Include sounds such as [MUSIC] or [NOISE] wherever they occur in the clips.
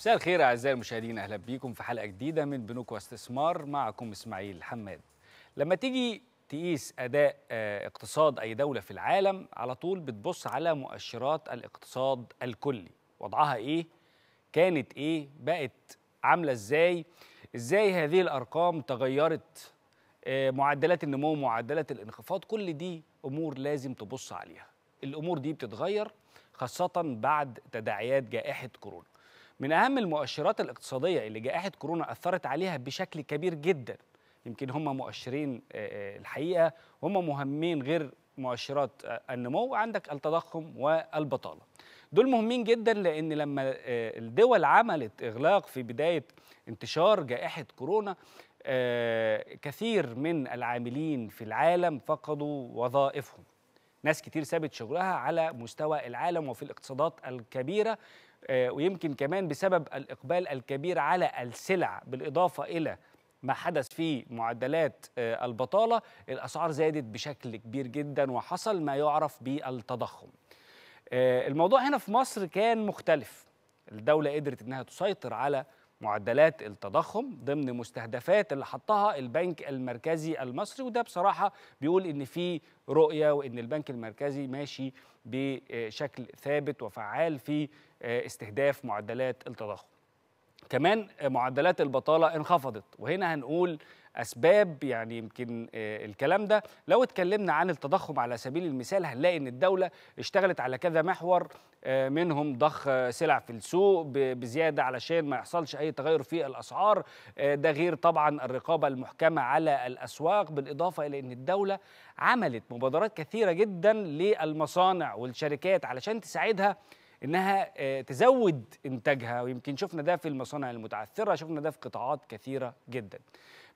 مساء الخير اعزائي المشاهدين اهلا بيكم في حلقه جديده من بنوك واستثمار معكم اسماعيل حماد لما تيجي تقيس اداء آه، اقتصاد اي دوله في العالم على طول بتبص على مؤشرات الاقتصاد الكلي وضعها ايه كانت ايه بقت عامله ازاي ازاي هذه الارقام تغيرت آه، معدلات النمو معدلات الانخفاض كل دي امور لازم تبص عليها الامور دي بتتغير خاصه بعد تداعيات جائحه كورونا من أهم المؤشرات الاقتصادية اللي جائحة كورونا أثرت عليها بشكل كبير جدا يمكن هم مؤشرين آه، آه، الحقيقة هم مهمين غير مؤشرات آه، النمو عندك التضخم والبطالة دول مهمين جدا لأن لما الدول عملت إغلاق في بداية انتشار جائحة كورونا كثير من العاملين في العالم فقدوا وظائفهم ناس كتير سابت شغلها على مستوى العالم وفي الاقتصادات الكبيرة آه، ويمكن كمان بسبب الإقبال الكبير على السلع بالإضافة إلى ما حدث في معدلات آه، البطالة الأسعار زادت بشكل كبير جدا وحصل ما يعرف بالتضخم آه، الموضوع هنا في مصر كان مختلف الدولة قدرت أنها تسيطر على معدلات التضخم ضمن مستهدفات اللي حطها البنك المركزي المصري وده بصراحه بيقول ان في رؤيه وان البنك المركزي ماشي بشكل ثابت وفعال في آه، استهداف معدلات التضخم. كمان معدلات البطاله انخفضت وهنا هنقول اسباب يعني يمكن آه، الكلام ده لو اتكلمنا عن التضخم على سبيل المثال هنلاقي ان الدوله اشتغلت على كذا محور آه، منهم ضخ آه، سلع في السوق بزياده علشان ما يحصلش اي تغير في الاسعار ده غير طبعا الرقابه المحكمه على الاسواق بالاضافه الى ان الدوله عملت مبادرات كثيره جدا للمصانع والشركات علشان تساعدها انها تزود انتاجها ويمكن شفنا ده في المصانع المتعثره شفنا ده في قطاعات كثيره جدا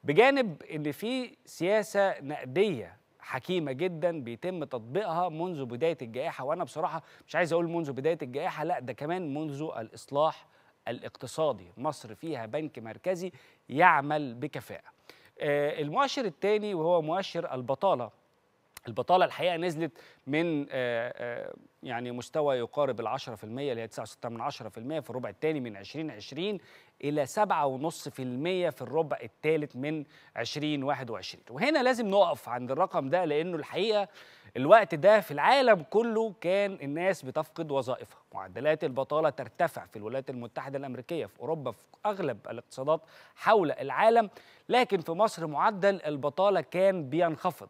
بجانب ان في سياسه نقديه حكيمه جدا بيتم تطبيقها منذ بدايه الجائحه وانا بصراحه مش عايز اقول منذ بدايه الجائحه لا ده كمان منذ الاصلاح الاقتصادي مصر فيها بنك مركزي يعمل بكفاءه آه، المؤشر الثاني وهو مؤشر البطاله البطالة الحقيقة نزلت من آه، آه، يعني مستوى يقارب ال 10% اللي هي 9.6 في الربع الثاني من 2020 إلى 7.5% في الربع الثالث من 2021 وهنا لازم نقف عند الرقم ده لأنه الحقيقة الوقت ده في العالم كله كان الناس بتفقد وظائفها معدلات البطالة ترتفع في الولايات المتحدة الأمريكية في أوروبا في أغلب الاقتصادات حول العالم لكن في مصر معدل البطالة كان بينخفض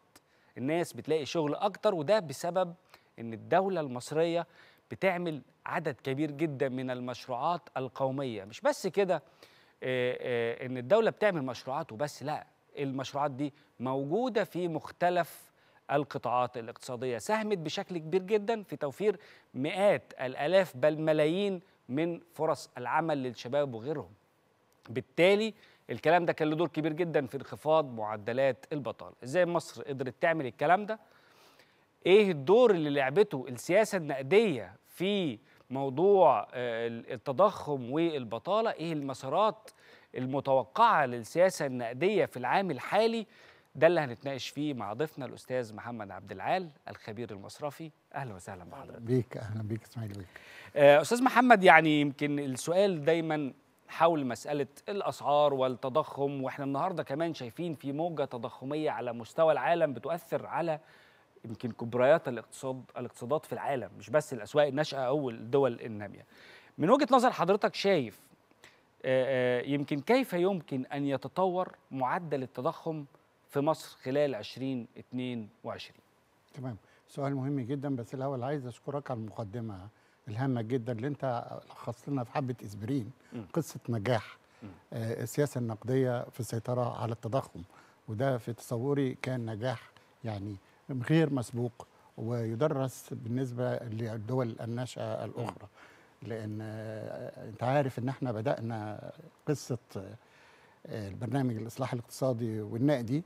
الناس بتلاقي شغل أكتر وده بسبب إن الدولة المصرية بتعمل عدد كبير جدا من المشروعات القوميه مش بس كده آه، آه، ان الدوله بتعمل مشروعات وبس لا المشروعات دي موجوده في مختلف القطاعات الاقتصاديه ساهمت بشكل كبير جدا في توفير مئات الالاف بل ملايين من فرص العمل للشباب وغيرهم بالتالي الكلام ده كان له دور كبير جدا في انخفاض معدلات البطاله ازاي مصر قدرت تعمل الكلام ده ايه الدور اللي لعبته السياسه النقديه في موضوع آه، التضخم والبطاله ايه المسارات المتوقعه للسياسه النقديه في العام الحالي ده اللي هنتناقش فيه مع ضيفنا الاستاذ محمد عبد العال الخبير المصرفي اهلا وسهلا بحضرتك بيك اهلا بيك اسماعيل بيك آه، استاذ محمد يعني يمكن السؤال دايما حول مساله الاسعار والتضخم واحنا النهارده كمان شايفين في موجه تضخميه على مستوى العالم بتؤثر على يمكن كبريات الاقتصاد الاقتصادات في العالم مش بس الاسواق الناشئه او الدول الناميه من وجهه نظر حضرتك شايف يمكن كيف يمكن ان يتطور معدل التضخم في مصر خلال 2022 تمام سؤال مهم جدا بس الاول عايز اشكرك على المقدمه الهامه جدا اللي انت لخصت لنا في حبه اسبرين قصه نجاح آه السياسه النقديه في السيطره على التضخم وده في تصوري كان نجاح يعني غير مسبوق ويدرس بالنسبه للدول الناشئه الاخرى لان انت عارف ان احنا بدانا قصه آه، البرنامج الاصلاح الاقتصادي والنقدي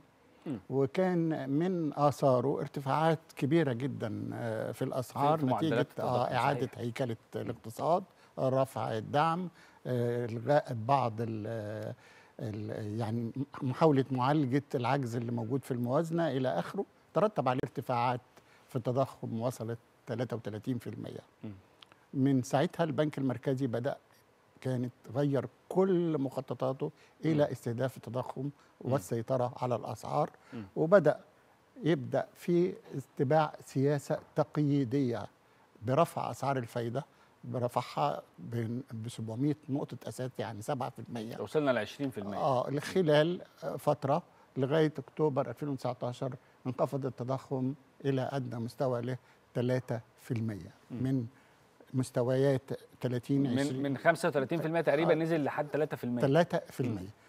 وكان من اثاره ارتفاعات كبيره جدا آه، في الاسعار نتيجه آه، اعاده هيكله الاقتصاد رفع الدعم الغاء بعض الـ يعني محاوله معالجه العجز اللي موجود في الموازنه الى اخره ترتب عليه ارتفاعات في التضخم وصلت 33% من ساعتها البنك المركزي بدأ كانت غير كل مخططاته إلى استهداف التضخم والسيطرة على الأسعار وبدأ يبدأ في اتباع سياسة تقييدية برفع أسعار الفايدة برفعها ب 700 نقطة أساس يعني 7% وصلنا ل 20% اه خلال فترة لغاية أكتوبر 2019 انخفض التضخم إلى أدنى مستوى له 3% من مستويات 30 من 20 من 35% تقريبا آه. نزل لحد 3%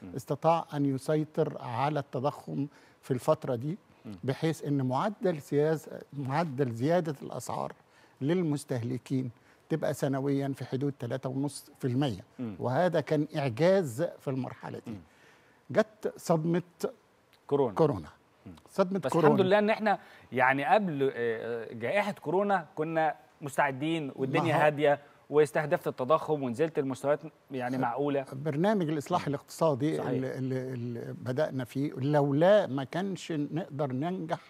3% استطاع ان يسيطر على التضخم في الفتره دي بحيث ان معدل سياز معدل زياده الاسعار للمستهلكين تبقى سنويا في حدود 3.5% وهذا كان اعجاز في المرحله دي جت صدمه كورونا كورونا صدمه بس كورونا الحمد لله ان احنا يعني قبل آه، آه، جائحه كورونا كنا مستعدين والدنيا هاديه واستهدفت التضخم ونزلت المستويات يعني معقوله برنامج الاصلاح الاقتصادي صحيح. اللي, اللي بدانا فيه لولا ما كانش نقدر ننجح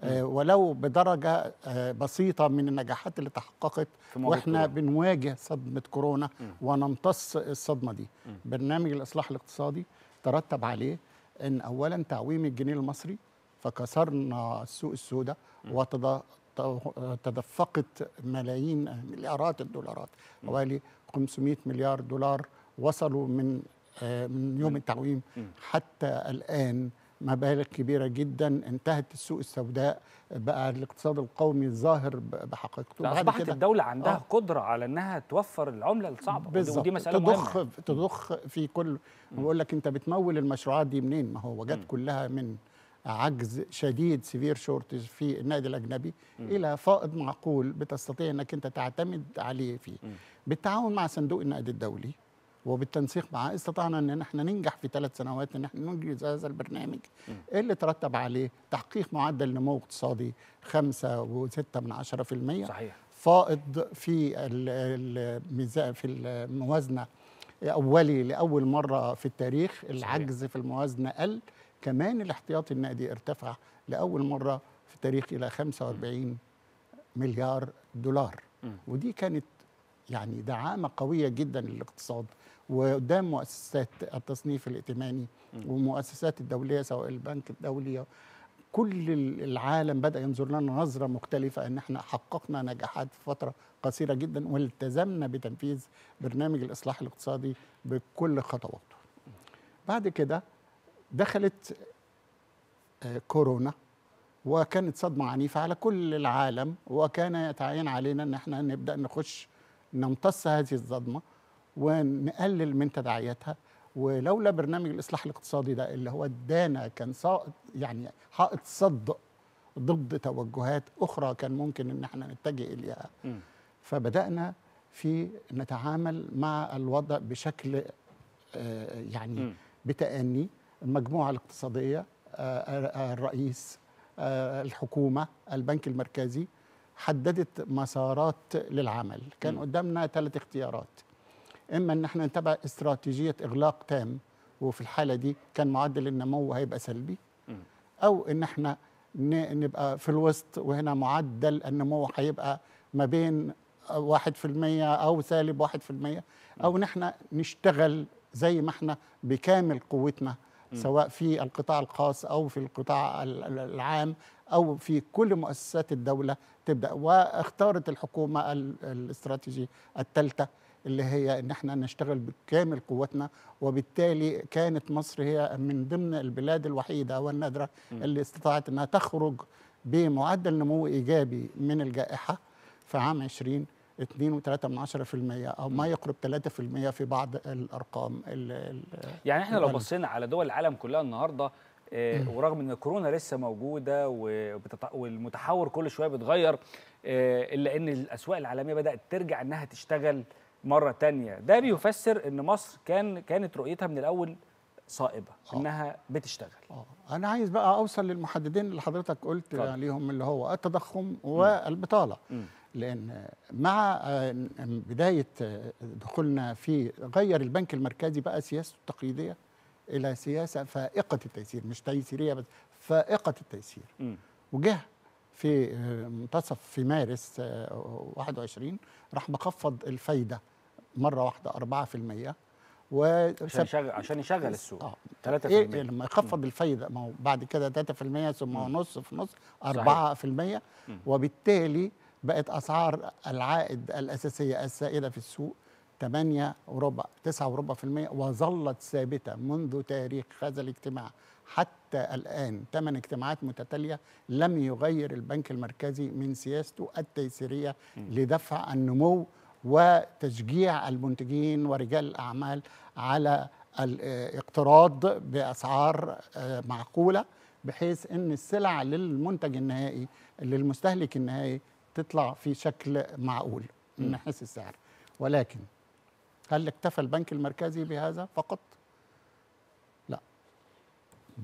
آه، ولو بدرجه بسيطه من النجاحات اللي تحققت واحنا كورونا. بنواجه صدمه كورونا ونمتص الصدمه دي برنامج الاصلاح الاقتصادي ترتب عليه ان اولا تعويم الجنيه المصري فكسرنا السوق السوداء وتدفقت ملايين مليارات الدولارات حوالي 500 مليار دولار وصلوا من آه، من يوم التعويم حتى الان مبالغ كبيره جدا انتهت السوق السوداء بقى الاقتصاد القومي ظاهر بحقيقته يعني اصبحت كده الدوله عندها أوه. قدره على انها توفر العمله الصعبه بالزبط. ودي مساله تضخ مهمة. تضخ في كل بقول لك انت بتمول المشروعات دي منين ما هو جت كلها من عجز شديد سيفير شورتج في النادي الاجنبي م. الى فائض معقول بتستطيع انك انت تعتمد عليه فيه م. بالتعاون مع صندوق النقد الدولي وبالتنسيق معاه استطعنا ان احنا ننجح في ثلاث سنوات ان احنا ننجز هذا البرنامج اللي ترتب عليه تحقيق معدل نمو اقتصادي 5.6 صحيح فائض في الميزان في الموازنه اولي لاول مره في التاريخ العجز صحيح. في الموازنه قل كمان الاحتياطي النقدي ارتفع لاول مره في التاريخ الى 45 مليار دولار م. ودي كانت يعني دعامه قويه جدا للاقتصاد وقدام مؤسسات التصنيف الائتماني والمؤسسات الدوليه سواء البنك الدولي كل العالم بدا ينظر لنا نظره مختلفه ان احنا حققنا نجاحات في فتره قصيره جدا والتزمنا بتنفيذ برنامج الاصلاح الاقتصادي بكل خطواته. بعد كده دخلت آه، كورونا وكانت صدمه عنيفه على كل العالم وكان يتعين علينا ان احنا نبدا نخش نمتص هذه الصدمه ونقلل من تداعياتها ولولا برنامج الاصلاح الاقتصادي ده اللي هو ادانا كان يعني حائط صد ضد توجهات اخرى كان ممكن ان احنا نتجه اليها م. فبدانا في نتعامل مع الوضع بشكل آه، يعني م. بتأني المجموعة الاقتصادية آه، آه، الرئيس الحكومة البنك المركزي حددت مسارات للعمل كان قدامنا ثلاث اختيارات اما ان احنا نتبع استراتيجيه اغلاق تام وفي الحاله دي كان معدل النمو هيبقى سلبي او ان احنا نبقى في الوسط وهنا معدل النمو هيبقى ما بين 1% او سالب 1% او ان احنا نشتغل زي ما احنا بكامل قوتنا سواء في القطاع الخاص او في القطاع العام او في كل مؤسسات الدوله تبدا واختارت الحكومه الاستراتيجيه الثالثه اللي هي ان احنا نشتغل بكامل قوتنا وبالتالي كانت مصر هي من ضمن البلاد الوحيده والنادره اللي استطاعت انها تخرج بمعدل نمو ايجابي من الجائحه في عام 20 2.3% او ما يقرب 3% في بعض الارقام الـ الـ يعني احنا لو بصينا على دول العالم كلها النهارده إيه ورغم ان كورونا لسه موجوده والمتحور كل شويه بيتغير إيه الا ان الاسواق العالميه بدات ترجع انها تشتغل مره تانية ده بيفسر ان مصر كان كانت رؤيتها من الاول صائبه آه. انها بتشتغل آه. انا عايز بقى اوصل للمحددين اللي حضرتك قلت عليهم اللي هو التضخم والبطاله لان مع آه، بدايه آه، دخولنا في غير البنك المركزي بقى سياسته التقليديه الى سياسه فائقه التيسير مش تيسيريه بس فائقه التيسير وجه في آه، منتصف في مارس 21 راح مخفض الفايده مره واحده 4% و عشان يشغل عشان يشغل السوق اه 3% إيه،, إيه لما يخفض الفايده ما هو بعد كده 3% ثم نص في نص 4% وبالتالي بقت اسعار العائد الاساسيه السائده في السوق 8 وربع 9 وربع في المية وظلت ثابتة منذ تاريخ هذا الاجتماع حتى الآن ثمان اجتماعات متتالية لم يغير البنك المركزي من سياسته التيسيرية لدفع النمو وتشجيع المنتجين ورجال الاعمال على الاقتراض باسعار آه، معقوله بحيث ان السلع للمنتج النهائي للمستهلك النهائي تطلع في شكل معقول من حيث السعر ولكن هل اكتفى البنك المركزي بهذا فقط؟ لا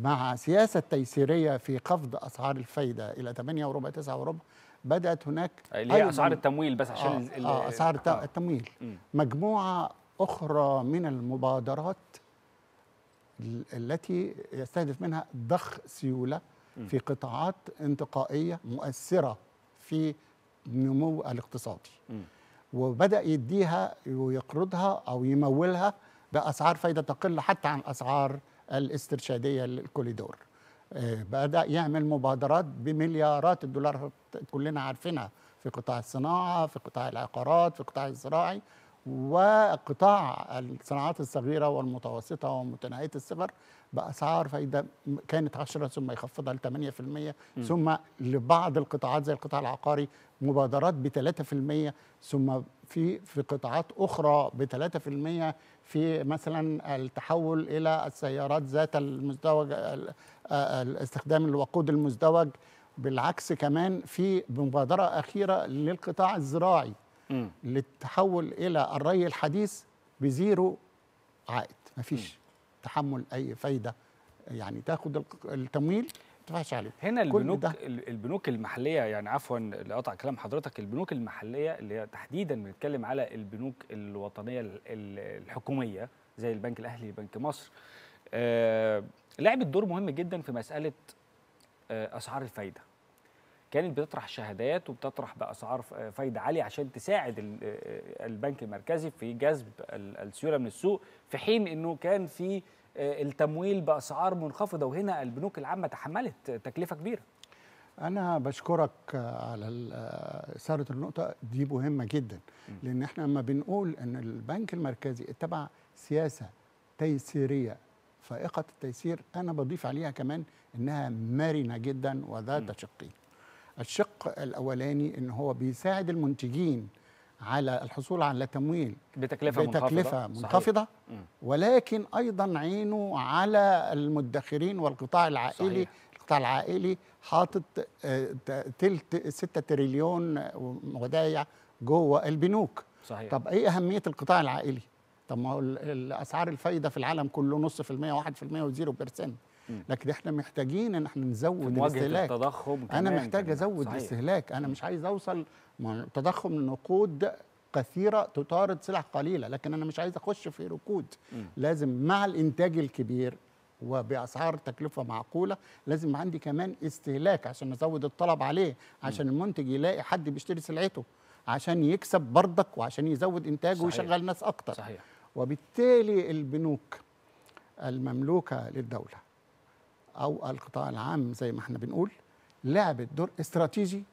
مع سياسة تيسيرية في خفض أسعار الفايدة إلى 8 وربع 9 وربع بدات هناك اللي هي اسعار التمويل بس عشان آه آه اسعار آه التمويل آه. مجموعه اخرى من المبادرات التي يستهدف منها ضخ سيوله في قطاعات انتقائيه مؤثره في النمو الاقتصادي وبدا يديها ويقرضها او يمولها باسعار فايده تقل حتى عن اسعار الاسترشاديه للكوليدور آه، بدا يعمل مبادرات بمليارات الدولارات كلنا عارفينها في قطاع الصناعه في قطاع العقارات في القطاع الزراعي وقطاع الصناعات الصغيره والمتوسطه ومتناهيه الصغر باسعار فايده كانت 10 ثم يخفضها ل 8% ثم لبعض القطاعات زي القطاع العقاري مبادرات ب 3% ثم في في قطاعات اخرى ب 3% في مثلا التحول الى السيارات ذات المزدوج استخدام الوقود المزدوج بالعكس كمان في مبادره اخيره للقطاع الزراعي للتحول الى الري الحديث بزيرو عائد مفيش فيش تحمل اي فايده يعني تاخد التمويل تدفعش عليه هنا البنوك البنوك المحليه يعني عفوا لقطع كلام حضرتك البنوك المحليه اللي هي تحديدا بنتكلم على البنوك الوطنيه الحكوميه زي البنك الاهلي بنك مصر آه لعبت دور مهم جدا في مساله آه اسعار الفايده كانت بتطرح شهادات وبتطرح باسعار فايده عاليه عشان تساعد آه، البنك المركزي في جذب السيوله من السوق في حين انه كان في آه، التمويل باسعار منخفضه وهنا البنوك العامه تحملت تكلفه كبيره. انا بشكرك على آه، اثاره النقطه دي مهمه جدا لان احنا لما بنقول ان البنك المركزي اتبع سياسه تيسيريه فائقه التيسير انا بضيف عليها كمان انها مرنه جدا وذات تشقيق الشق الاولاني ان هو بيساعد المنتجين على الحصول على تمويل بتكلفه, بتكلفة منخفضه, منخفضة صحيح. ولكن ايضا عينه على المدخرين والقطاع العائلي صحيح. القطاع العائلي حاطط آه، تلت 6 تريليون آه، ودايع جوه البنوك صحيح. طب ايه اهميه القطاع العائلي طب ما هو اسعار الفايده في العالم كله نص في المية واحد في المية وزيرو بيرسنت لكن احنا محتاجين ان احنا نزود الاستهلاك التضخم انا محتاج ازود الاستهلاك انا مش عايز اوصل تضخم النقود كثيرة تطارد سلع قليلة لكن أنا مش عايز أخش في ركود م. لازم مع الإنتاج الكبير وبأسعار تكلفة معقولة لازم عندي كمان استهلاك عشان أزود الطلب عليه عشان م. المنتج يلاقي حد بيشتري سلعته عشان يكسب برضك وعشان يزود إنتاجه صحيح. ويشغل ناس أكتر صحيح. وبالتالي البنوك المملوكة للدولة او القطاع العام زي ما احنا بنقول لعبت دور استراتيجي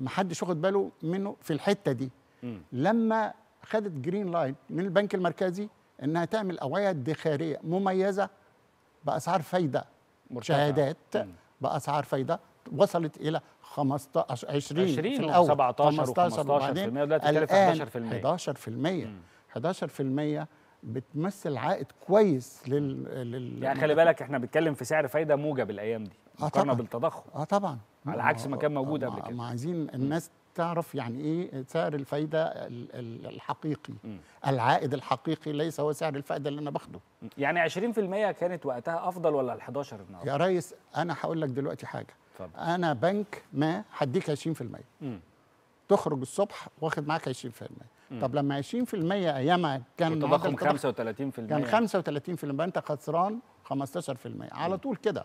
محدش واخد باله منه في الحته دي م. لما خدت جرين لاين من البنك المركزي انها تعمل اوعيه ادخاريه مميزه باسعار فايده شهادات باسعار فايده وصلت الى 15 20, 20 في الاول 17 و15 وبعدين 11% 11% 11% بتمثل عائد كويس لل, لل... يعني خلي بالك احنا بنتكلم في سعر فايده موجب الايام دي آه مقارنه بالتضخم اه طبعا على عكس ما كان موجود قبل كده ما عايزين الناس تعرف يعني ايه سعر الفايده الحقيقي م. العائد الحقيقي ليس هو سعر الفائده اللي انا باخده يعني 20% كانت وقتها افضل ولا ال 11 النهارده يا ريس انا هقول لك دلوقتي حاجه طبعا. انا بنك ما هديك 20% م. تخرج الصبح واخد معاك 20% طب لما 20% ايامها كان تضخم 35% كان 35% انت خسران 15% على طول كده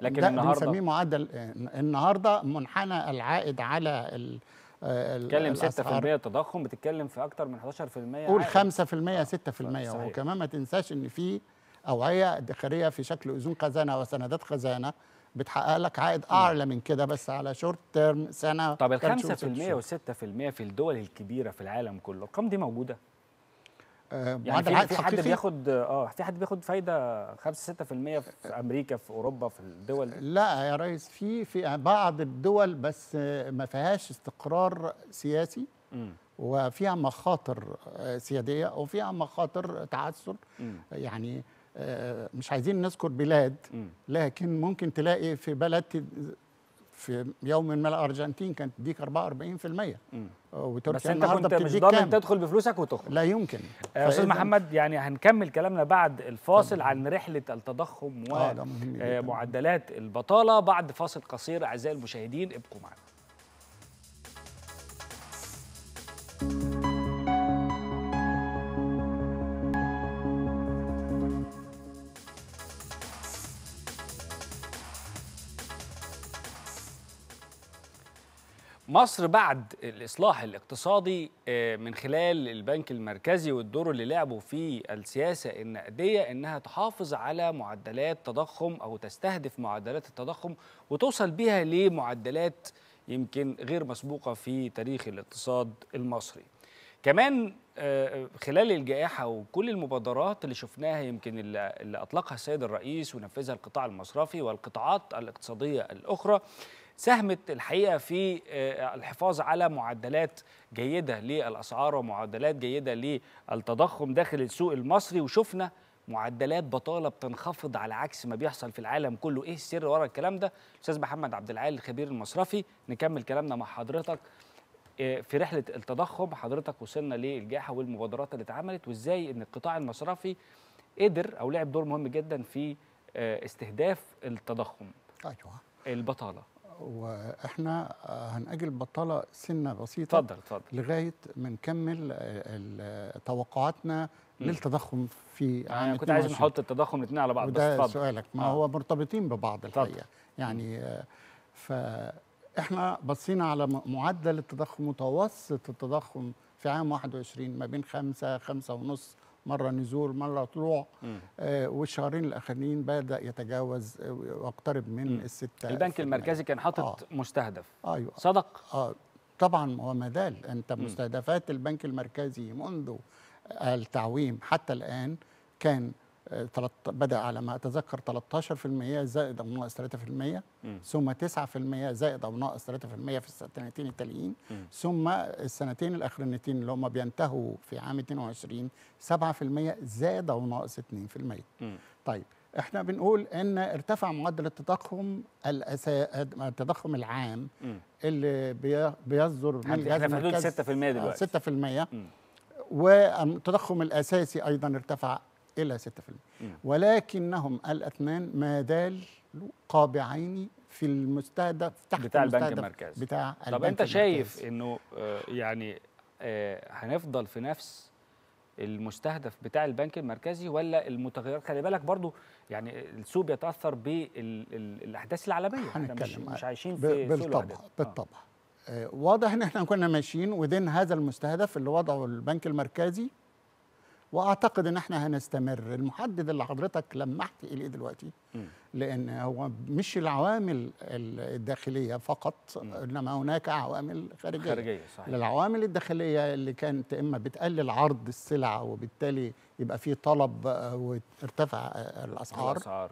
لكن ده النهارده بنسميه معدل آه، النهارده منحنى العائد على ال آه، بتتكلم 6% تضخم بتتكلم في اكتر من 11% قول 5% 6% آه، وكمان ما تنساش ان في اوعيه ادخاريه في شكل اذون خزانه وسندات خزانه بتحقق لك عائد اعلى من كده بس على شورت تيرم سنه طب ال 5% و6% في الدول الكبيره في العالم كله الارقام دي موجوده آه يعني في, في حد بياخد اه في حد بياخد فايده 5 6% في آه. امريكا في اوروبا في الدول دي؟ لا يا ريس في في بعض الدول بس ما فيهاش استقرار سياسي م. وفيها مخاطر سياديه وفيها مخاطر تعثر يعني آه، مش عايزين نذكر بلاد لكن ممكن تلاقي في بلد في يوم ما الارجنتين كانت تديك 44% وتركيا بس انت كنت مش ضامن تدخل بفلوسك وتخرج لا يمكن آه، استاذ محمد يعني هنكمل كلامنا بعد الفاصل طبعا. عن رحله التضخم آه، ومعدلات البطاله بعد فاصل قصير اعزائي المشاهدين ابقوا معنا مصر بعد الإصلاح الاقتصادي آه، من خلال البنك المركزي والدور اللي لعبه في السياسة النقدية إنها تحافظ على معدلات تضخم أو تستهدف معدلات التضخم وتوصل بيها لمعدلات يمكن غير مسبوقة في تاريخ الاقتصاد المصري كمان آه، خلال الجائحة وكل المبادرات اللي شفناها يمكن اللي أطلقها السيد الرئيس ونفذها القطاع المصرفي والقطاعات الاقتصادية الأخرى ساهمت الحقيقه في آه، الحفاظ على معدلات جيده للاسعار ومعدلات جيده للتضخم داخل السوق المصري وشفنا معدلات بطاله بتنخفض على عكس ما بيحصل في العالم كله ايه السر ورا الكلام ده استاذ محمد عبد العال الخبير المصرفي نكمل كلامنا مع حضرتك آه، في رحله التضخم حضرتك وصلنا للجائحه والمبادرات اللي اتعملت وازاي ان القطاع المصرفي قدر او لعب دور مهم جدا في آه، استهداف التضخم ايوه البطاله واحنا هنأجل بطاله سنه بسيطه اتفضل اتفضل لغايه ما نكمل توقعاتنا للتضخم في عام انا كنت عايز نحط التضخم الاثنين على بعض بس اتفضل سؤالك ما آه. هو مرتبطين ببعض الحقيقه يعني فاحنا بصينا على معدل التضخم متوسط التضخم في عام 21 ما بين 5 5.5 ونص مره نزول مره طلوع آه والشهرين الاخرين بدا يتجاوز واقترب من الستة البنك المركزي كان حاطط آه. مستهدف ايوه صدق آه. طبعا ما زال انت مستهدفات البنك المركزي منذ التعويم حتى الان كان بدا على ما اتذكر 13% زائد او ناقص 3% ثم 9% زائد او ناقص 3% في السنتين التاليين ثم السنتين الاخرانيتين اللي هم بينتهوا في عام 22 7% زائد او ناقص 2% طيب احنا بنقول ان ارتفع معدل التضخم الأسا... التضخم العام اللي بي... بيصدر من الجهاز المركزي 6% دلوقتي 6% آه، والتضخم الاساسي ايضا ارتفع إلى 6% ولكنهم الأثمان ما زالوا قابعين في المستهدف تحت بتاع البنك المركزي بتاع طب البنك انت شايف المركز. انه آه، يعني آه، هنفضل في نفس المستهدف بتاع البنك المركزي ولا المتغيرات خلي بالك برضو يعني السوق بيتاثر بالاحداث العالميه احنا مش, مش عايشين في بالطبع بالطبع آه. آه. واضح ان احنا كنا ماشيين ودين هذا المستهدف اللي وضعه البنك المركزي واعتقد ان احنا هنستمر المحدد اللي حضرتك لمحت اليه دلوقتي لان هو مش العوامل الداخليه فقط انما هناك عوامل خارجيه خارجيه صحيح العوامل الداخليه اللي كانت اما بتقلل عرض السلع وبالتالي يبقى في طلب آه، وارتفع آه، الاسعار الاسعار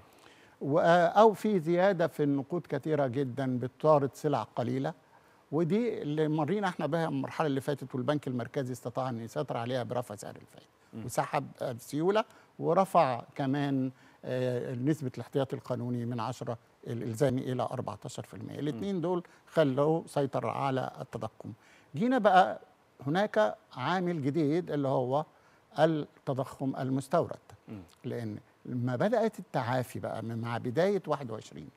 آه، او في زياده في النقود كثيره جدا بتطارد سلع قليله ودي اللي مرينا احنا بها المرحله اللي فاتت والبنك المركزي استطاع ان يسيطر عليها برفع سعر الفائده وسحب السيوله ورفع كمان آه، نسبه الاحتياطي القانوني من 10 الالزامي الى 14% الاثنين دول خلوا سيطر على التضخم جينا بقى هناك عامل جديد اللي هو التضخم المستورد لان لما بدات التعافي بقى مع بدايه 21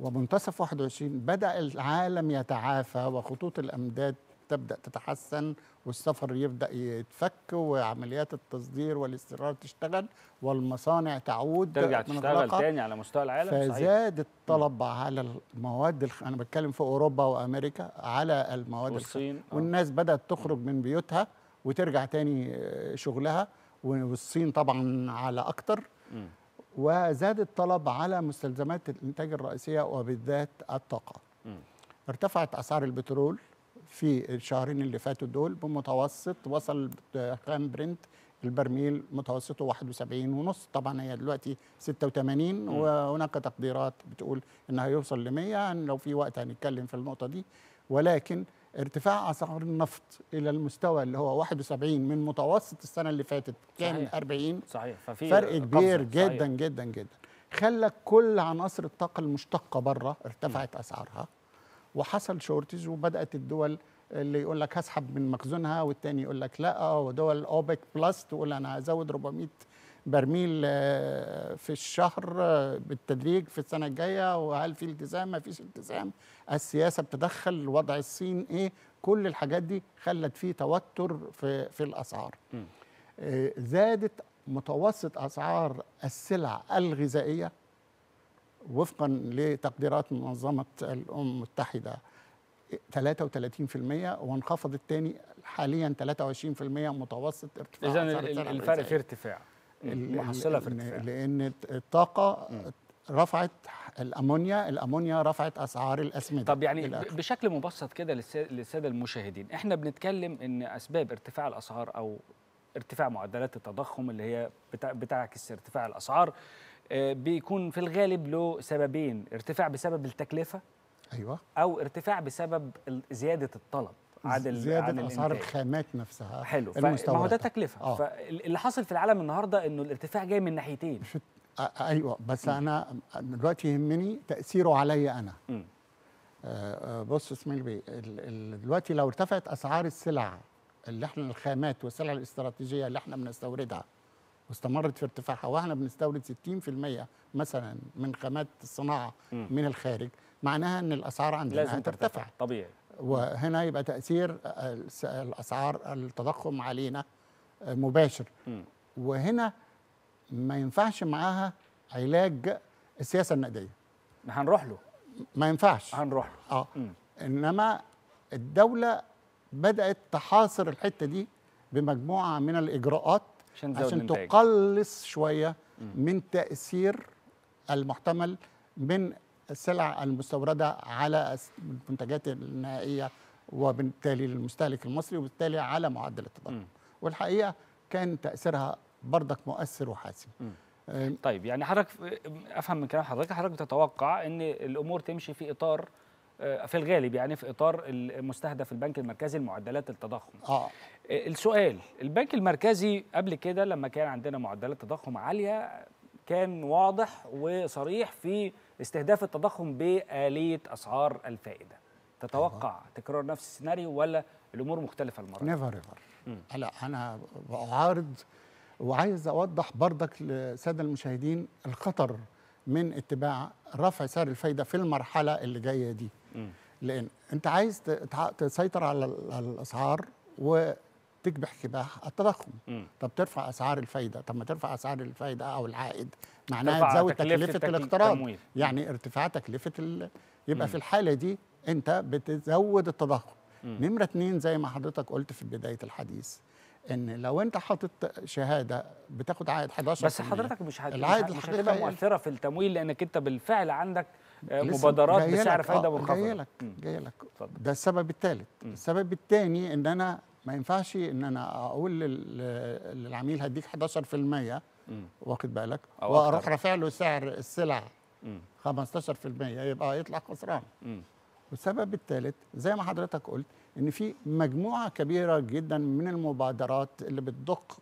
ومنتصف 21 بدا العالم يتعافى وخطوط الامداد تبدا تتحسن والسفر يبدا يتفك وعمليات التصدير والاستيراد تشتغل والمصانع تعود ترجع تشتغل تاني على مستوى العالم فزاد صحيح. الطلب م. على المواد الخ... انا بتكلم في اوروبا وامريكا على المواد والصين الخ... آه. والناس بدات تخرج من بيوتها وترجع تاني آه، شغلها والصين طبعا على اكتر م. وزاد الطلب على مستلزمات الانتاج الرئيسيه وبالذات الطاقه م. ارتفعت اسعار البترول في الشهرين اللي فاتوا دول بمتوسط وصل خام برنت البرميل متوسطه 71 ونص طبعا هي دلوقتي 86 وهناك تقديرات بتقول انها هيوصل ل 100 يعني لو في وقت هنتكلم في النقطه دي ولكن ارتفاع اسعار النفط الى المستوى اللي هو 71 من متوسط السنه اللي فاتت كان صحيح. 40 صحيح ففي فرق كبير جدا جدا جدا خلى كل عناصر الطاقه المشتقه بره ارتفعت م. اسعارها وحصل شورتج وبدات الدول اللي يقول لك هسحب من مخزونها والتاني يقول لك لا آه، ودول اوبك بلس تقول انا هزود 400 برميل آه، في الشهر آه، بالتدريج في السنه الجايه وهل في التزام ما فيش التزام السياسه بتدخل وضع الصين ايه كل الحاجات دي خلت فيه توتر في في الاسعار زادت متوسط اسعار السلع الغذائيه وفقا لتقديرات منظمة الأمم المتحدة 33% وانخفض الثاني حاليا 23% متوسط ارتفاع إذا الفرق في ارتفاع المحصلة في ارتفاع لأن الطاقة رفعت الامونيا الامونيا رفعت اسعار الاسمده طب يعني بالآخر. بشكل مبسط كده للساده المشاهدين احنا بنتكلم ان اسباب ارتفاع الاسعار او ارتفاع معدلات التضخم اللي هي بتعكس ارتفاع الاسعار آه، بيكون في الغالب له سببين ارتفاع بسبب التكلفه ايوه او ارتفاع بسبب زياده الطلب عن زياده اسعار الخامات نفسها حلو ما هو ده تكلفه آه. فاللي حاصل في العالم النهارده انه الارتفاع جاي من ناحيتين مش... ايوه بس م. انا دلوقتي يهمني تاثيره عليا انا م. آه،, آه بص اسماعيل بيه دلوقتي لو ارتفعت اسعار السلع اللي احنا الخامات والسلع الاستراتيجيه اللي احنا بنستوردها واستمرت في ارتفاعها واحنا بنستورد 60% مثلا من خامات الصناعه من الخارج معناها ان الاسعار عندنا لازم ترتفع طبيعي وهنا يبقى تاثير الاسعار التضخم علينا آه، مباشر م. وهنا ما ينفعش معاها علاج السياسه النقديه هنروح له ما ينفعش هنروح له اه م. انما الدوله بدات تحاصر الحته دي بمجموعه من الاجراءات عشان, عشان تقلص شويه من تاثير المحتمل من السلع المستورده على المنتجات النهائيه وبالتالي للمستهلك المصري وبالتالي على معدل التضخم والحقيقه كان تاثيرها بردك مؤثر وحاسم آه، طيب يعني حضرتك افهم من كلام حضرتك حضرتك بتتوقع ان الامور تمشي في اطار آه، في الغالب يعني في اطار المستهدف البنك المركزي لمعدلات التضخم. آه. اه السؤال البنك المركزي قبل كده لما كان عندنا معدلات تضخم عاليه كان واضح وصريح في استهداف التضخم بآلية أسعار الفائدة تتوقع تكرار نفس السيناريو ولا الأمور مختلفة المرة نيفر ايفر لا أنا بعارض وعايز أوضح برضك للسادة المشاهدين الخطر من اتباع رفع سعر الفايدة في المرحلة اللي جاية دي لان انت عايز تسيطر على الاسعار وتكبح كباح التضخم طب ترفع اسعار الفايده طب ما ترفع اسعار الفايده او العائد معناها تزود تكلفه, تكلفة الاقتراض يعني ارتفاع تكلفه ال... يبقى مم. في الحاله دي انت بتزود التضخم نمره اتنين زي ما حضرتك قلت في بدايه الحديث ان لو انت حاطط شهاده بتاخد عائد 11 بس حضرتك مش العائد مش هتبقى مؤثره في التمويل لانك انت بالفعل عندك آه، مبادرات بسعر فايده آه، منخفضه جاي لك جاي لك ده السبب الثالث السبب الثاني ان انا ما ينفعش ان انا اقول للعميل هديك 11% واخد بالك واروح رافع له سعر السلع 15% يبقى يطلع خسران والسبب الثالث زي ما حضرتك قلت ان في مجموعه كبيره جدا من المبادرات اللي بتدق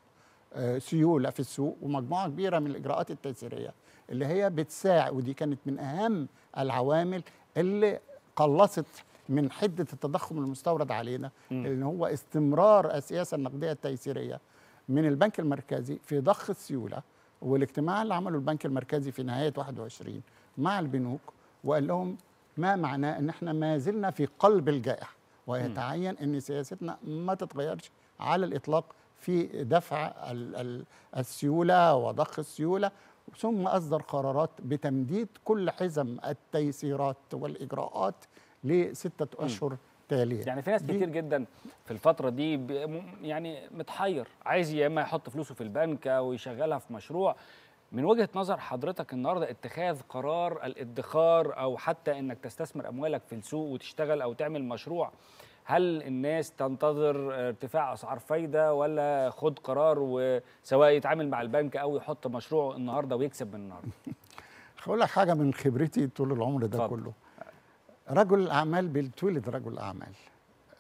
آه، سيوله في السوق ومجموعه كبيره من الاجراءات التيسيريه اللي هي بتساعد ودي كانت من أهم العوامل اللي قلصت من حدة التضخم المستورد علينا اللي هو استمرار السياسة النقدية التيسيرية من البنك المركزي في ضخ السيولة والاجتماع اللي عمله البنك المركزي في نهاية 21 مع البنوك وقال لهم ما معناه ان احنا ما زلنا في قلب الجائحه ويتعين ان سياستنا ما تتغيرش على الاطلاق في دفع السيوله وضخ السيوله ثم أصدر قرارات بتمديد كل حزم التيسيرات والإجراءات لستة أشهر تالية يعني في ناس كتير جدا في الفترة دي يعني متحير عايز يا إما يحط فلوسه في البنك أو يشغلها في مشروع من وجهة نظر حضرتك النهاردة اتخاذ قرار الادخار أو حتى أنك تستثمر أموالك في السوق وتشتغل أو تعمل مشروع هل الناس تنتظر ارتفاع اسعار فايده ولا خد قرار وسواء يتعامل مع البنك او يحط مشروعه النهارده ويكسب من النهارده [LAUGHS] هقول لك حاجه من خبرتي طول العمر ده فضل. كله رجل الاعمال بيتولد رجل اعمال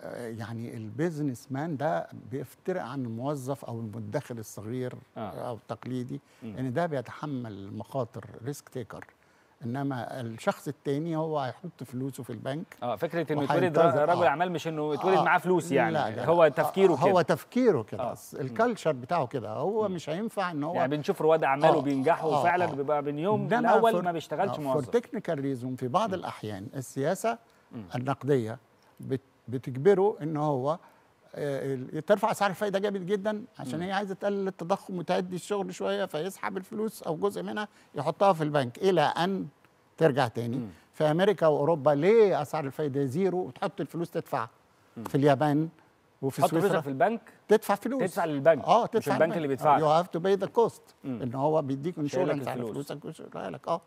آه، يعني البيزنس مان ده بيفترق عن الموظف او المدخر الصغير آه. او التقليدي ان يعني ده بيتحمل مخاطر ريسك تيكر انما الشخص الثاني هو هيحط فلوسه في البنك اه فكره انه يتولد رجل اعمال آه. مش انه يتولد آه معاه فلوس يعني لا لا هو تفكيره آه كده هو تفكيره كده آه الكالتشر بتاعه كده هو م. مش هينفع ان هو يعني بنشوف رواد اعماله آه بينجحوا آه فعلا آه بيبقى من يوم الاول ما بيشتغلش آه موظف فور تكنيكال ريزون في بعض م. الاحيان السياسه م. النقديه بتجبره ان هو آه، ترفع اسعار الفايده جامد جدا عشان هي عايزه تقلل التضخم وتهدي الشغل شويه فيسحب الفلوس او جزء منها يحطها في البنك الى ان ترجع تاني في امريكا واوروبا ليه اسعار الفايده زيرو وتحط الفلوس تدفع في اليابان وفي تحط فلوسك في البنك تدفع فلوس تدفع للبنك اه تدفع مش البنك اللي بيدفع يو هاف تو باي ذا كوست ان هو بيديك انشورنس على فلوسك وشغلها لك آه.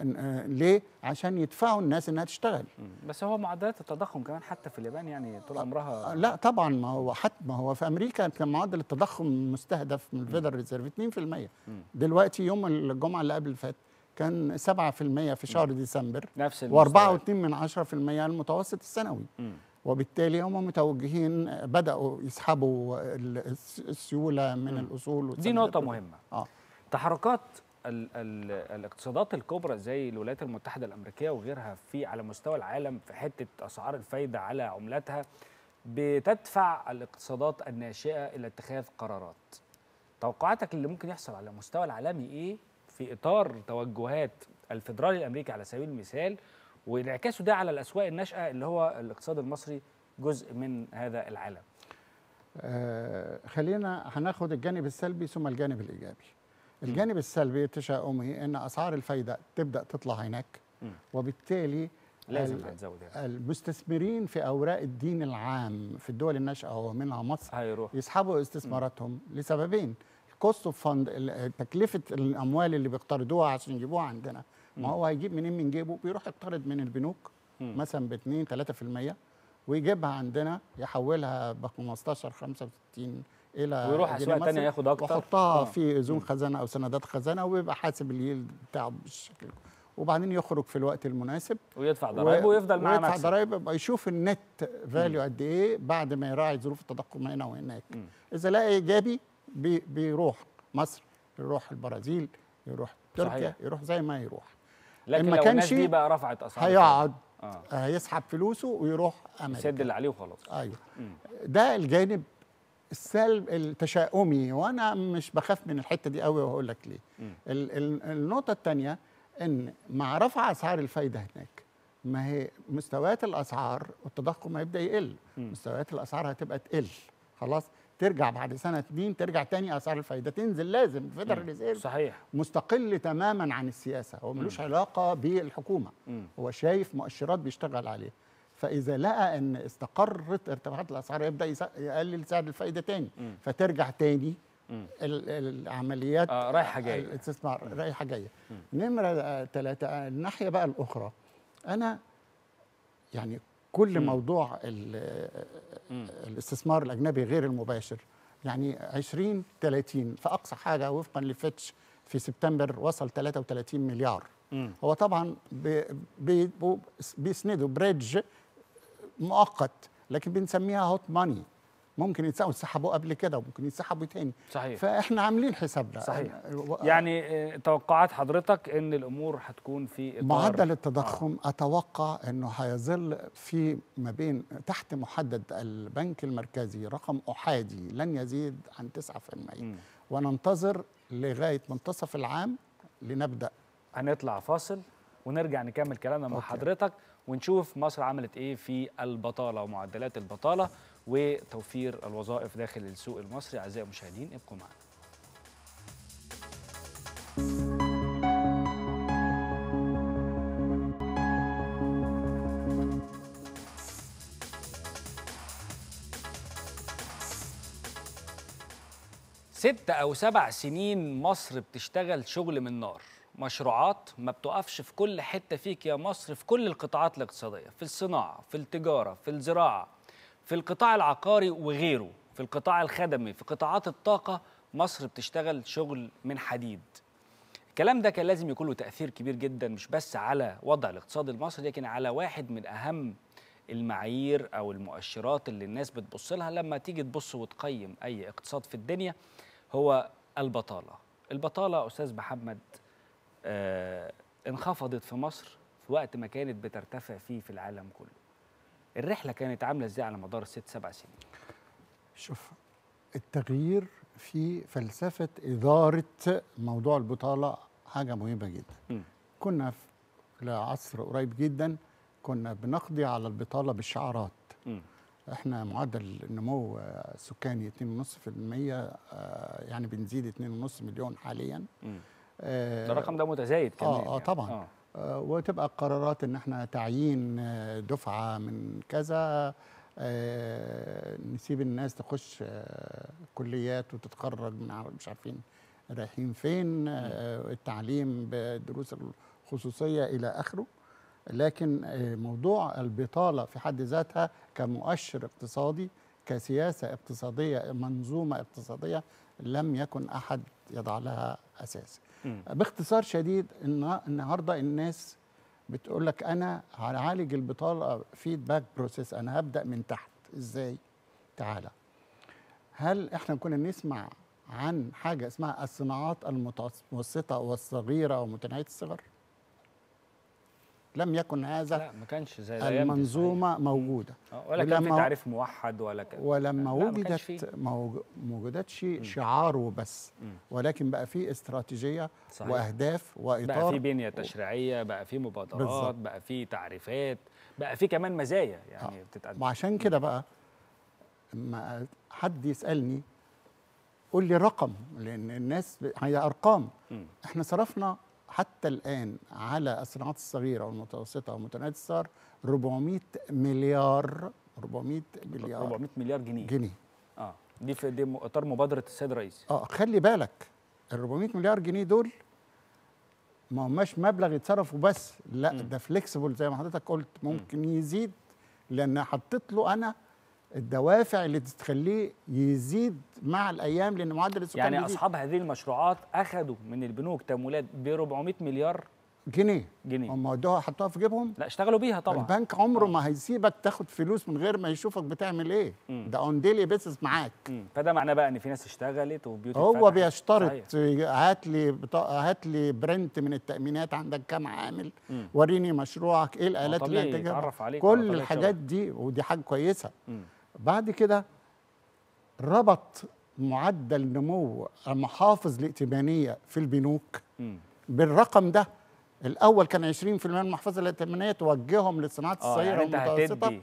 اه ليه؟ عشان يدفعوا الناس انها تشتغل مم. بس هو معدلات التضخم كمان حتى في اليابان يعني طول آه، عمرها آه، لا طبعا ما هو حتى ما هو في امريكا كان معدل التضخم مستهدف من الفيدرال ريزيرف 2% دلوقتي يوم الجمعه اللي قبل فات كان 7% في شهر مم. ديسمبر نفس و4.2 المتوسط السنوي مم. وبالتالي هم متوجهين بداوا يسحبوا السيوله من الاصول دي نقطه مهمه آه. تحركات الـ الـ الاقتصادات الكبرى زي الولايات المتحده الامريكيه وغيرها في على مستوى العالم في حته اسعار الفايده على عملاتها بتدفع الاقتصادات الناشئه الى اتخاذ قرارات توقعاتك اللي ممكن يحصل على المستوى العالمي ايه في اطار توجهات الفدرالي الامريكي على سبيل المثال وانعكاسه ده على الاسواق الناشئه اللي هو الاقتصاد المصري جزء من هذا العالم آه خلينا هناخد الجانب السلبي ثم الجانب الايجابي الجانب م. السلبي تشاؤمي ان اسعار الفايده تبدا تطلع هناك م. وبالتالي لازم هتزود يعني. المستثمرين في اوراق الدين العام في الدول الناشئه ومنها مصر هيروح. يسحبوا استثماراتهم م. لسببين الكوست اوف فند تكلفه الاموال اللي بيقترضوها عشان يجيبوها عندنا ما هو هيجيب منين من جيبه بيروح يقترض من البنوك مثلا ب 2 3% ويجيبها عندنا يحولها ب 15 65 الى ويروح اسواق ثانيه ياخد اكتر ويحطها في اذون خزانه او سندات خزانه ويبقى حاسب اليلد بتاعه بالشكل وبعدين يخرج في الوقت المناسب ويدفع ضرائبه ويفضل معاه ويدفع ضرائبه يبقى يشوف النت فاليو قد ايه بعد ما يراعي ظروف التضخم هنا وهناك اذا لقى ايجابي بيروح مصر يروح البرازيل يروح تركيا يروح زي ما يروح لكن لو الناس دي بقى رفعت اسعار هيقعد آه. هيسحب فلوسه ويروح امريكا يسد اللي عليه وخلاص ايوه م. ده الجانب السلب التشاؤمي وانا مش بخاف من الحته دي قوي وهقول لك ليه النقطه الثانيه ان مع رفع اسعار الفايده هناك ما هي مستويات الاسعار والتضخم هيبدا يقل مستويات الاسعار هتبقى تقل خلاص ترجع بعد سنه اتنين ترجع تاني اسعار الفايده تنزل لازم الفيدرال ريزيرف صحيح مستقل تماما عن السياسه هو ملوش علاقه بالحكومه مم. هو شايف مؤشرات بيشتغل عليها فاذا لقى ان استقرت ارتفاعات الاسعار يبدا يقلل سعر الفائده تاني مم. فترجع تاني العمليات آه رايحه جايه الاستثمار رايحه جايه نمره ثلاثه الناحيه بقى الاخرى انا يعني كل م. موضوع الاستثمار الاجنبي غير المباشر يعني 20 30 فاقصى حاجه وفقا لفيتش في سبتمبر وصل 33 مليار م. هو طبعا بيسنده بريدج مؤقت لكن بنسميها هوت ماني ممكن يتسحبوا قبل كده وممكن يتسحبوا تاني صحيح فاحنا عاملين حسابنا صحيح يعني آه، توقعات حضرتك ان الامور هتكون في إطار معدل آه. التضخم آه. اتوقع انه هيظل في ما بين تحت محدد البنك المركزي رقم احادي لن يزيد عن 9% وننتظر لغايه منتصف العام لنبدا هنطلع فاصل ونرجع نكمل كلامنا مع حضرتك ونشوف مصر عملت ايه في البطاله ومعدلات البطاله وتوفير الوظائف داخل السوق المصري أعزائي المشاهدين ابقوا معنا ست أو سبع سنين مصر بتشتغل شغل من نار مشروعات ما بتقفش في كل حتة فيك يا مصر في كل القطاعات الاقتصادية في الصناعة في التجارة في الزراعة في القطاع العقاري وغيره في القطاع الخدمي في قطاعات الطاقة مصر بتشتغل شغل من حديد الكلام ده كان لازم يكون له تأثير كبير جدا مش بس على وضع الاقتصاد المصري لكن على واحد من أهم المعايير أو المؤشرات اللي الناس بتبص لها لما تيجي تبص وتقيم أي اقتصاد في الدنيا هو البطالة البطالة أستاذ محمد آه انخفضت في مصر في وقت ما كانت بترتفع فيه في العالم كله الرحله كانت عامله ازاي على مدار الست سبع سنين شوف التغيير في فلسفه اداره موضوع البطاله حاجه مهمه جدا م. كنا في عصر قريب جدا كنا بنقضي على البطاله بالشعارات م. احنا معدل النمو السكاني 2.5% آه، يعني بنزيد 2.5 مليون حاليا م. الرقم آه، ده متزايد كمان اه, آه يعني. طبعا آه. آه، وتبقى قرارات ان احنا تعيين آه، دفعه من كذا آه، نسيب الناس تخش كليات وتتخرج من مش عارفين رايحين فين التعليم بدروس الخصوصيه الى اخره لكن موضوع البطاله في حد ذاتها كمؤشر اقتصادي كسياسه اقتصاديه منظومه اقتصاديه لم يكن احد يضع لها اساس باختصار شديد النهارده الناس بتقول لك انا هعالج البطاله فيدباك بروسيس انا هبدا من تحت ازاي تعالى هل احنا كنا نسمع عن حاجه اسمها الصناعات المتوسطه والصغيره ومتناهيه الصغر لم يكن هذا لا ما كانش زي المنظومه زي. موجوده آه، ولا كان في تعريف موحد ولا كان ولما وجدت ما وجدتش شعار وبس ولكن بقى في استراتيجيه صحيح. واهداف واطار بقى في بنيه تشريعيه بقى في مبادرات بالزبط. بقى في تعريفات بقى في كمان مزايا يعني آه. بتتقدم وعشان كده بقى لما حد يسالني قول لي رقم لان الناس هي ارقام م. احنا صرفنا حتى الآن على الصناعات الصغيرة والمتوسطة ومتناهية الثمار 400 مليار 400 مليار 400 مليار جنيه جنيه اه دي في دي اطار مبادره السيد الرئيس اه خلي بالك ال 400 مليار جنيه دول ما هماش مبلغ يتصرفوا بس لا ده فليكسبل زي ما حضرتك قلت ممكن يزيد لان حطيت له انا الدوافع اللي تخليه يزيد مع الايام لان معدل السكان يعني اصحاب هذه المشروعات اخذوا من البنوك تمويلات ب 400 مليار جنيه جنيه هم ودوها حطوها في جيبهم لا اشتغلوا بيها طبعا البنك عمره آه. ما هيسيبك تاخد فلوس من غير ما يشوفك بتعمل ايه مم. ده اون ديلي بيسس معاك مم. فده معناه بقى ان في ناس اشتغلت وبيوت هو بيشترط هات لي هات لي برنت من التامينات عندك كام عامل وريني مشروعك ايه الالات اللي هتجيبها كل الحاجات شغل. دي ودي حاجه كويسه مم. بعد كده ربط معدل نمو محافظ الائتمانيه في البنوك بالرقم ده الاول كان 20% من المحفظه الائتمانيه توجههم للصناعات آه، الصغيره يعني والمتوسطه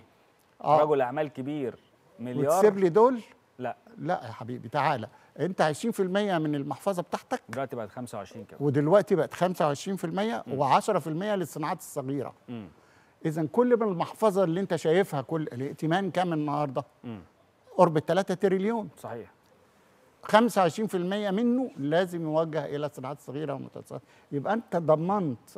آه رجل اعمال كبير مليار وتسيب لي دول لا لا يا حبيبي تعالى انت 20% من المحفظه بتاعتك دلوقتي بقت 25 كمان ودلوقتي بقت 25% و10% للصناعات الصغيره م. اذا كل المحفظه اللي انت شايفها كل الائتمان كام النهارده قرب 3 تريليون صحيح 25% منه لازم يوجه الى الصناعات الصغيره والمتوسطه يبقى انت ضمنت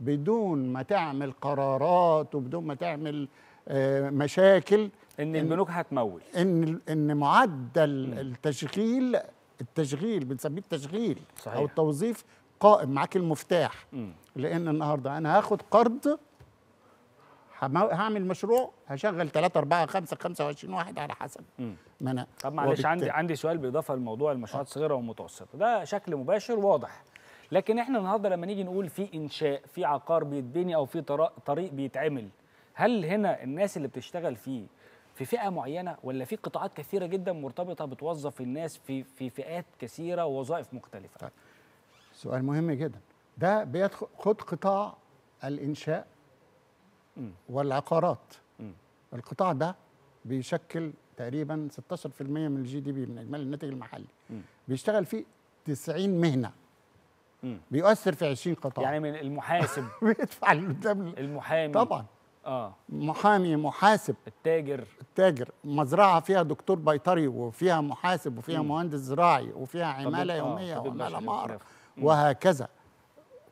بدون ما تعمل قرارات وبدون ما تعمل آه، مشاكل ان البنوك هتمول ان ان معدل التشغيل التشغيل بنسميه التشغيل صحيح. او التوظيف قائم معاك المفتاح لان النهارده انا هاخد قرض هعمل مشروع هشغل 3 4 5 25 واحد على حسب ما انا طب معلش عندي عندي سؤال بالاضافه لموضوع المشروعات آه. الصغيره والمتوسطه ده شكل مباشر واضح لكن احنا النهارده لما نيجي نقول في انشاء في عقار بيتبني او في طريق بيتعمل هل هنا الناس اللي بتشتغل فيه في فئه معينه ولا في قطاعات كثيره جدا مرتبطه بتوظف الناس في في فئات كثيره ووظائف مختلفه طيب. سؤال مهم جدا ده بيدخل خد قطاع الانشاء والعقارات القطاع ده بيشكل تقريبا 16% من الجي دي بي من اجمالي الناتج المحلي بيشتغل فيه 90 مهنه بيؤثر في 20 قطاع يعني من المحاسب [LAUGHS] بيدفع قدام المحامي طبعا اه محامي محاسب التاجر التاجر مزرعه فيها دكتور بيطري وفيها محاسب وفيها م. مهندس زراعي وفيها عماله آه، يوميه آه. وعماله مهر وهكذا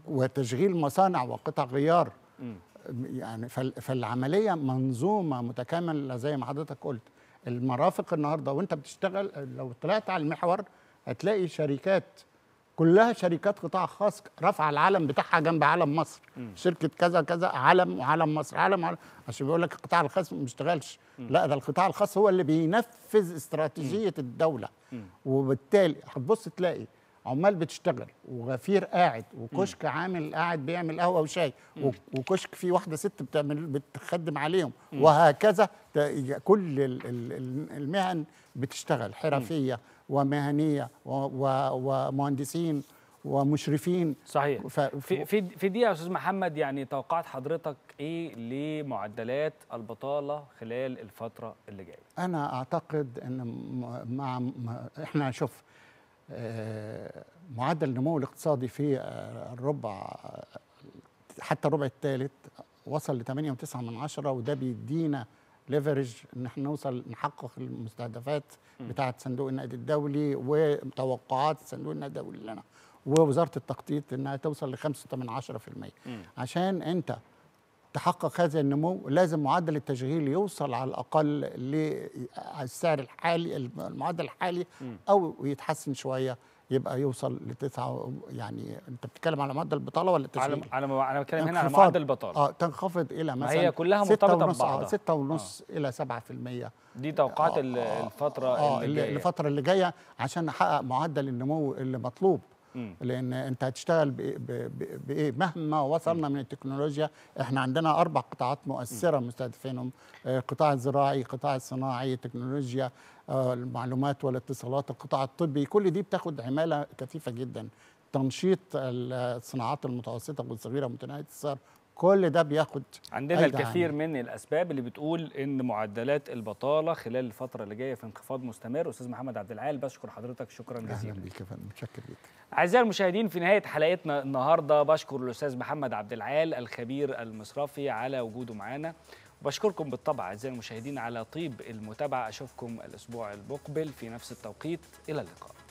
وتشغيل مصانع وقطع غيار م. يعني فالعمليه منظومه متكامله زي ما حضرتك قلت المرافق النهارده وانت بتشتغل لو طلعت على المحور هتلاقي شركات كلها شركات قطاع خاص رافعه العلم بتاعها جنب علم مصر م. شركه كذا كذا علم وعلم مصر علم علم عشان بيقول لك القطاع الخاص ما بيشتغلش لا ده القطاع الخاص هو اللي بينفذ استراتيجيه م. الدوله م. وبالتالي هتبص تلاقي عمال بتشتغل وغفير قاعد وكشك م. عامل قاعد بيعمل قهوه وشاي وكشك فيه واحده ست بتعمل بتخدم عليهم م. وهكذا كل المهن بتشتغل حرفيه ومهنيه ومهندسين ومشرفين صحيح ف... في في دي يا استاذ محمد يعني توقعات حضرتك ايه لمعدلات البطاله خلال الفتره اللي جايه انا اعتقد ان مع احنا شوف آه، معدل النمو الاقتصادي في آه، الربع آه، حتى الربع الثالث وصل ل 8.9 وده بيدينا ليفرج ان احنا نوصل نحقق المستهدفات بتاعه صندوق النقد الدولي وتوقعات صندوق النقد الدولي لنا ووزاره التخطيط انها توصل ل 5.8% عشان انت تحقق هذا النمو لازم معدل التشغيل يوصل على الاقل للسعر الحالي المعدل الحالي او يتحسن شويه يبقى يوصل لتسعة يعني انت بتتكلم على معدل البطاله ولا التشغيل؟ على على انا بتكلم هنا على معدل البطاله اه تنخفض الى مثلا هي كلها مرتبطه ببعضها 6.5 آه،, آه. الى 7% دي توقعات آه،, آه الفتره آه اللي جايه الفتره اللي جايه عشان نحقق معدل النمو اللي مطلوب لان انت هتشتغل بايه مهما وصلنا من التكنولوجيا احنا عندنا اربع قطاعات مؤثره مستهدفينهم القطاع آه، الزراعي القطاع الصناعي تكنولوجيا آه، المعلومات والاتصالات القطاع الطبي كل دي بتاخد عماله كثيفه جدا تنشيط الصناعات المتوسطه والصغيره متناهيه السعر كل ده بياخد عندنا الكثير عني. من الاسباب اللي بتقول ان معدلات البطاله خلال الفتره اللي جايه في انخفاض مستمر استاذ محمد عبد العال بشكر حضرتك شكرا جزيلا اهلا بيك متشكر جدا اعزائي المشاهدين في نهايه حلقتنا النهارده بشكر الاستاذ محمد عبد العال الخبير المصرفي على وجوده معانا وبشكركم بالطبع اعزائي المشاهدين على طيب المتابعه اشوفكم الاسبوع المقبل في نفس التوقيت الى اللقاء